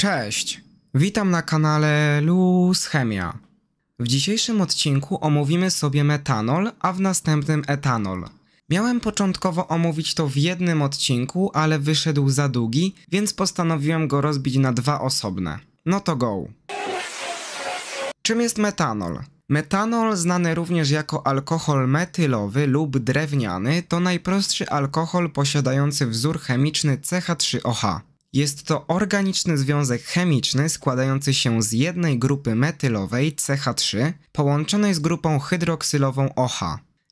Cześć, witam na kanale Luz Chemia. W dzisiejszym odcinku omówimy sobie metanol, a w następnym etanol. Miałem początkowo omówić to w jednym odcinku, ale wyszedł za długi, więc postanowiłem go rozbić na dwa osobne. No to go. Czym jest metanol? Metanol, znany również jako alkohol metylowy lub drewniany, to najprostszy alkohol posiadający wzór chemiczny CH3OH. Jest to organiczny związek chemiczny składający się z jednej grupy metylowej CH3 połączonej z grupą hydroksylową OH.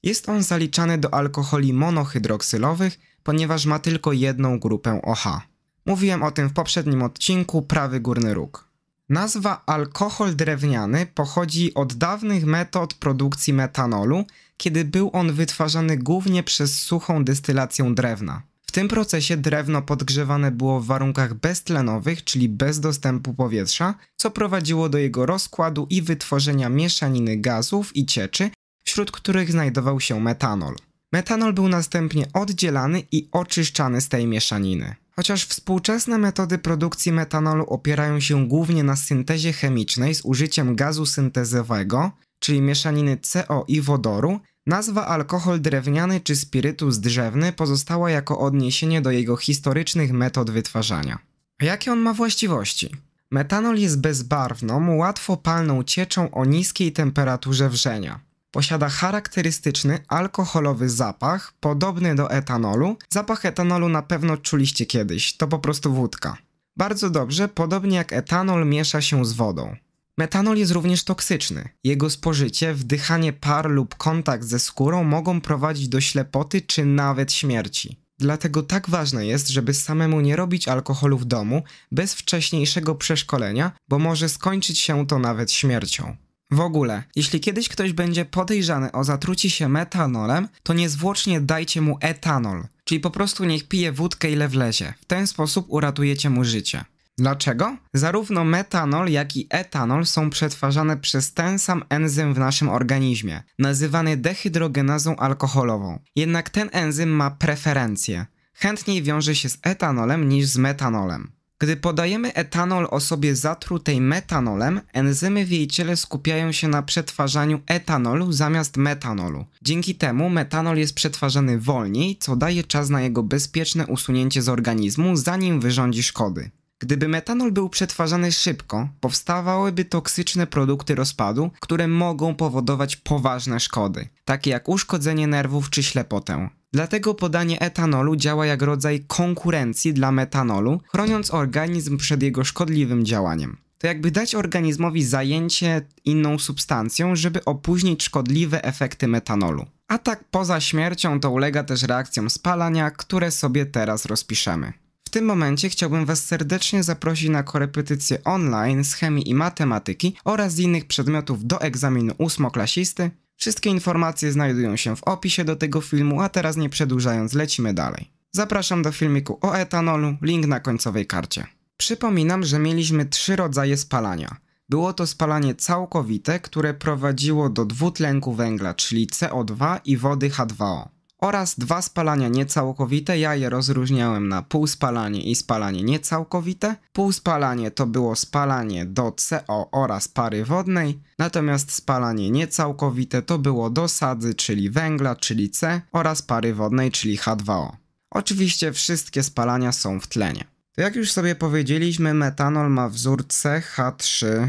Jest on zaliczany do alkoholi monohydroksylowych, ponieważ ma tylko jedną grupę OH. Mówiłem o tym w poprzednim odcinku prawy górny róg. Nazwa alkohol drewniany pochodzi od dawnych metod produkcji metanolu, kiedy był on wytwarzany głównie przez suchą dystylację drewna tym procesie drewno podgrzewane było w warunkach beztlenowych, czyli bez dostępu powietrza, co prowadziło do jego rozkładu i wytworzenia mieszaniny gazów i cieczy, wśród których znajdował się metanol. Metanol był następnie oddzielany i oczyszczany z tej mieszaniny. Chociaż współczesne metody produkcji metanolu opierają się głównie na syntezie chemicznej z użyciem gazu syntezowego, czyli mieszaniny CO i wodoru, Nazwa alkohol drewniany czy spirytus drzewny pozostała jako odniesienie do jego historycznych metod wytwarzania. Jakie on ma właściwości? Metanol jest bezbarwną, łatwo palną cieczą o niskiej temperaturze wrzenia. Posiada charakterystyczny alkoholowy zapach, podobny do etanolu. Zapach etanolu na pewno czuliście kiedyś, to po prostu wódka. Bardzo dobrze, podobnie jak etanol miesza się z wodą. Metanol jest również toksyczny. Jego spożycie, wdychanie par lub kontakt ze skórą mogą prowadzić do ślepoty czy nawet śmierci. Dlatego tak ważne jest, żeby samemu nie robić alkoholu w domu bez wcześniejszego przeszkolenia, bo może skończyć się to nawet śmiercią. W ogóle, jeśli kiedyś ktoś będzie podejrzany o zatrucie się metanolem, to niezwłocznie dajcie mu etanol, czyli po prostu niech pije wódkę ile wlezie. W ten sposób uratujecie mu życie. Dlaczego? Zarówno metanol, jak i etanol są przetwarzane przez ten sam enzym w naszym organizmie, nazywany dehydrogenazą alkoholową. Jednak ten enzym ma preferencje. Chętniej wiąże się z etanolem niż z metanolem. Gdy podajemy etanol osobie zatrutej metanolem, enzymy w jej ciele skupiają się na przetwarzaniu etanolu zamiast metanolu. Dzięki temu metanol jest przetwarzany wolniej, co daje czas na jego bezpieczne usunięcie z organizmu, zanim wyrządzi szkody. Gdyby metanol był przetwarzany szybko, powstawałyby toksyczne produkty rozpadu, które mogą powodować poważne szkody, takie jak uszkodzenie nerwów czy ślepotę. Dlatego podanie etanolu działa jak rodzaj konkurencji dla metanolu, chroniąc organizm przed jego szkodliwym działaniem. To jakby dać organizmowi zajęcie inną substancją, żeby opóźnić szkodliwe efekty metanolu. A tak poza śmiercią to ulega też reakcjom spalania, które sobie teraz rozpiszemy. W tym momencie chciałbym Was serdecznie zaprosić na korepetycje online z chemii i matematyki oraz innych przedmiotów do egzaminu ósmoklasisty. Wszystkie informacje znajdują się w opisie do tego filmu, a teraz nie przedłużając lecimy dalej. Zapraszam do filmiku o etanolu, link na końcowej karcie. Przypominam, że mieliśmy trzy rodzaje spalania. Było to spalanie całkowite, które prowadziło do dwutlenku węgla, czyli CO2 i wody H2O oraz dwa spalania niecałkowite. Ja je rozróżniałem na półspalanie i spalanie niecałkowite. Półspalanie to było spalanie do CO oraz pary wodnej, natomiast spalanie niecałkowite to było do sadzy, czyli węgla, czyli C oraz pary wodnej, czyli H2O. Oczywiście wszystkie spalania są w tlenie. To jak już sobie powiedzieliśmy, metanol ma wzór CH3OH.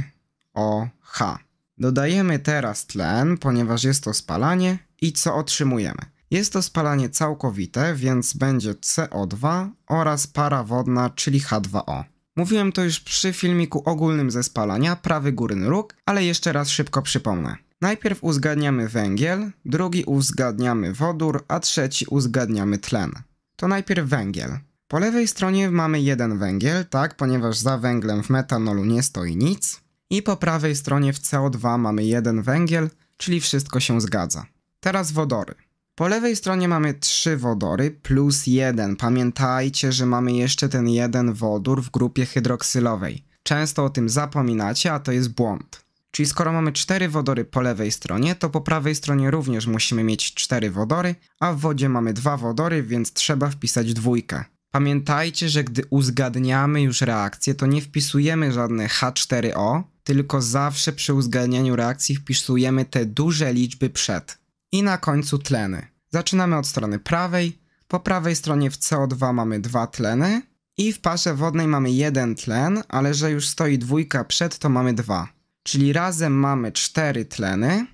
Dodajemy teraz tlen, ponieważ jest to spalanie i co otrzymujemy? Jest to spalanie całkowite, więc będzie CO2 oraz para wodna, czyli H2O. Mówiłem to już przy filmiku ogólnym ze spalania, prawy górny róg, ale jeszcze raz szybko przypomnę. Najpierw uzgadniamy węgiel, drugi uzgadniamy wodór, a trzeci uzgadniamy tlen. To najpierw węgiel. Po lewej stronie mamy jeden węgiel, tak, ponieważ za węglem w metanolu nie stoi nic. I po prawej stronie w CO2 mamy jeden węgiel, czyli wszystko się zgadza. Teraz wodory. Po lewej stronie mamy 3 wodory plus 1. Pamiętajcie, że mamy jeszcze ten jeden wodór w grupie hydroksylowej. Często o tym zapominacie, a to jest błąd. Czyli skoro mamy 4 wodory po lewej stronie, to po prawej stronie również musimy mieć 4 wodory, a w wodzie mamy 2 wodory, więc trzeba wpisać dwójkę. Pamiętajcie, że gdy uzgadniamy już reakcję, to nie wpisujemy żadne H4O, tylko zawsze przy uzgadnianiu reakcji wpisujemy te duże liczby przed i na końcu tleny. Zaczynamy od strony prawej. Po prawej stronie w CO2 mamy dwa tleny i w parze wodnej mamy jeden tlen, ale że już stoi dwójka przed, to mamy dwa. Czyli razem mamy cztery tleny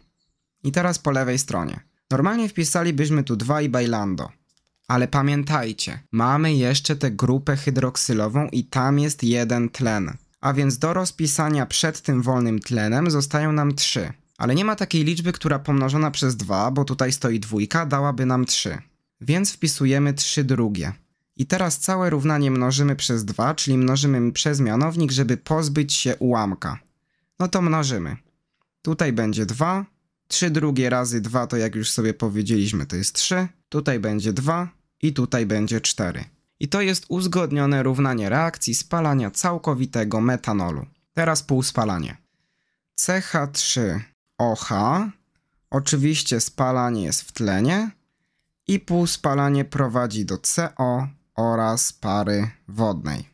i teraz po lewej stronie. Normalnie wpisalibyśmy tu 2 i bailando. Ale pamiętajcie, mamy jeszcze tę grupę hydroksylową i tam jest jeden tlen. A więc do rozpisania przed tym wolnym tlenem zostają nam trzy. Ale nie ma takiej liczby, która pomnożona przez 2, bo tutaj stoi dwójka, dałaby nam 3. Więc wpisujemy 3 drugie. I teraz całe równanie mnożymy przez 2, czyli mnożymy przez mianownik, żeby pozbyć się ułamka. No to mnożymy. Tutaj będzie 2, 3 drugie razy 2 to jak już sobie powiedzieliśmy to jest 3, tutaj będzie 2 i tutaj będzie 4. I to jest uzgodnione równanie reakcji spalania całkowitego metanolu. Teraz półspalanie. CH3 OH. Oczywiście spalanie jest w tlenie i półspalanie prowadzi do CO oraz pary wodnej.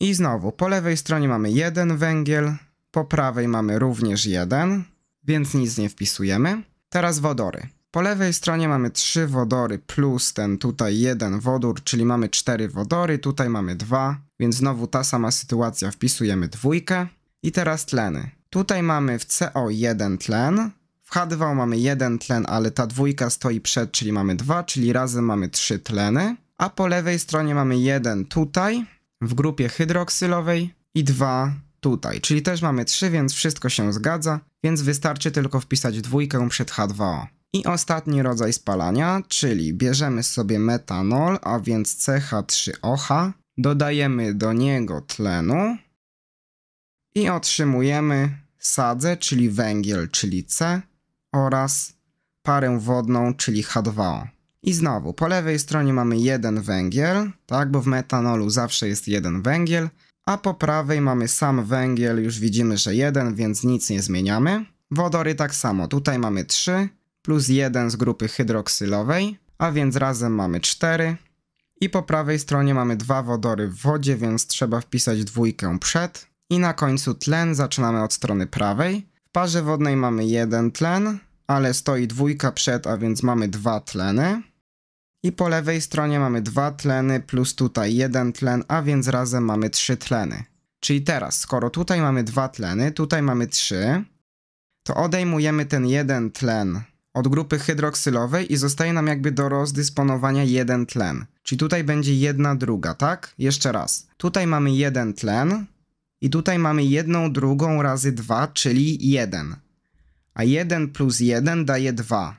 I znowu, po lewej stronie mamy jeden węgiel, po prawej mamy również jeden, więc nic nie wpisujemy. Teraz wodory. Po lewej stronie mamy trzy wodory plus ten tutaj jeden wodór, czyli mamy cztery wodory, tutaj mamy dwa, więc znowu ta sama sytuacja, wpisujemy dwójkę. I teraz tleny. Tutaj mamy w CO jeden tlen, w H2 mamy jeden tlen, ale ta dwójka stoi przed, czyli mamy dwa, czyli razem mamy trzy tleny. A po lewej stronie mamy jeden tutaj, w grupie hydroksylowej i dwa tutaj. Czyli też mamy trzy, więc wszystko się zgadza, więc wystarczy tylko wpisać dwójkę przed H2O. I ostatni rodzaj spalania, czyli bierzemy sobie metanol, a więc CH3OH, dodajemy do niego tlenu i otrzymujemy sadzę, czyli węgiel, czyli C oraz parę wodną, czyli H2O. I znowu, po lewej stronie mamy jeden węgiel, tak, bo w metanolu zawsze jest jeden węgiel, a po prawej mamy sam węgiel, już widzimy, że jeden, więc nic nie zmieniamy. Wodory tak samo, tutaj mamy 3 plus 1 z grupy hydroksylowej, a więc razem mamy 4. I po prawej stronie mamy dwa wodory w wodzie, więc trzeba wpisać dwójkę przed, i na końcu tlen zaczynamy od strony prawej. W parze wodnej mamy jeden tlen, ale stoi dwójka przed, a więc mamy dwa tleny. I po lewej stronie mamy dwa tleny plus tutaj jeden tlen, a więc razem mamy trzy tleny. Czyli teraz, skoro tutaj mamy dwa tleny, tutaj mamy trzy, to odejmujemy ten jeden tlen od grupy hydroksylowej i zostaje nam jakby do rozdysponowania jeden tlen. Czyli tutaj będzie jedna druga, tak? Jeszcze raz. Tutaj mamy jeden tlen, i tutaj mamy jedną drugą razy 2, czyli 1. A 1 plus 1 daje 2.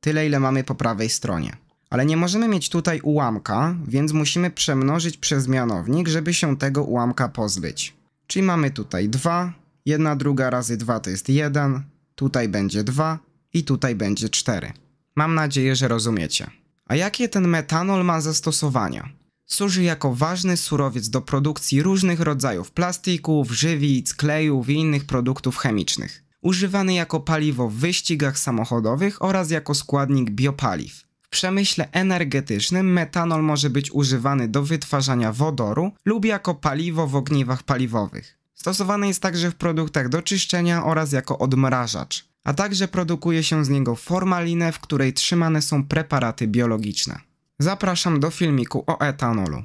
Tyle ile mamy po prawej stronie. Ale nie możemy mieć tutaj ułamka, więc musimy przemnożyć przez mianownik, żeby się tego ułamka pozbyć. Czyli mamy tutaj 2, 1 druga razy 2 to jest 1, tutaj będzie 2 i tutaj będzie 4. Mam nadzieję, że rozumiecie. A jakie ten metanol ma zastosowania? Służy jako ważny surowiec do produkcji różnych rodzajów plastików, żywic, klejów i innych produktów chemicznych. Używany jako paliwo w wyścigach samochodowych oraz jako składnik biopaliw. W przemyśle energetycznym metanol może być używany do wytwarzania wodoru lub jako paliwo w ogniwach paliwowych. Stosowany jest także w produktach do czyszczenia oraz jako odmrażacz, a także produkuje się z niego formalinę, w której trzymane są preparaty biologiczne. Zapraszam do filmiku o etanolu.